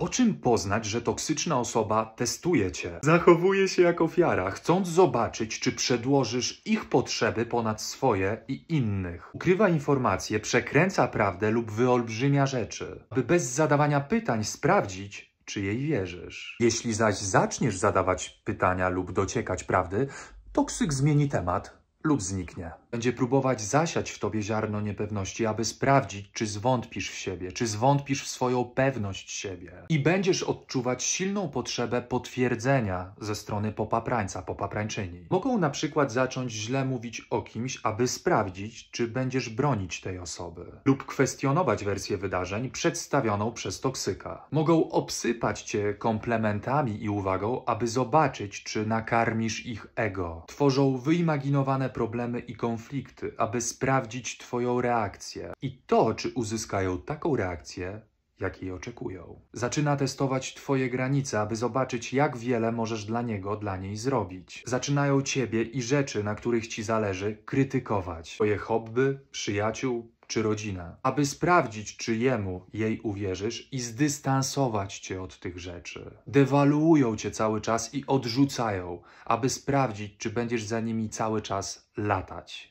Po czym poznać, że toksyczna osoba testuje cię? Zachowuje się jak ofiara, chcąc zobaczyć, czy przedłożysz ich potrzeby ponad swoje i innych. Ukrywa informacje, przekręca prawdę lub wyolbrzymia rzeczy, by bez zadawania pytań sprawdzić, czy jej wierzysz. Jeśli zaś zaczniesz zadawać pytania lub dociekać prawdy, toksyk zmieni temat lub zniknie. Będzie próbować zasiać w tobie ziarno niepewności, aby sprawdzić, czy zwątpisz w siebie, czy zwątpisz w swoją pewność siebie. I będziesz odczuwać silną potrzebę potwierdzenia ze strony popaprańca, popaprańczyni. Mogą na przykład zacząć źle mówić o kimś, aby sprawdzić, czy będziesz bronić tej osoby, lub kwestionować wersję wydarzeń przedstawioną przez toksyka. Mogą obsypać cię komplementami i uwagą, aby zobaczyć, czy nakarmisz ich ego. Tworzą wyimaginowane problemy i konflikty, aby sprawdzić Twoją reakcję i to, czy uzyskają taką reakcję, jakiej oczekują. Zaczyna testować Twoje granice, aby zobaczyć, jak wiele możesz dla niego, dla niej zrobić. Zaczynają Ciebie i rzeczy, na których Ci zależy, krytykować. Twoje hobby, przyjaciół, czy rodzina. aby sprawdzić, czy jemu, jej uwierzysz i zdystansować cię od tych rzeczy. Dewaluują cię cały czas i odrzucają, aby sprawdzić, czy będziesz za nimi cały czas latać.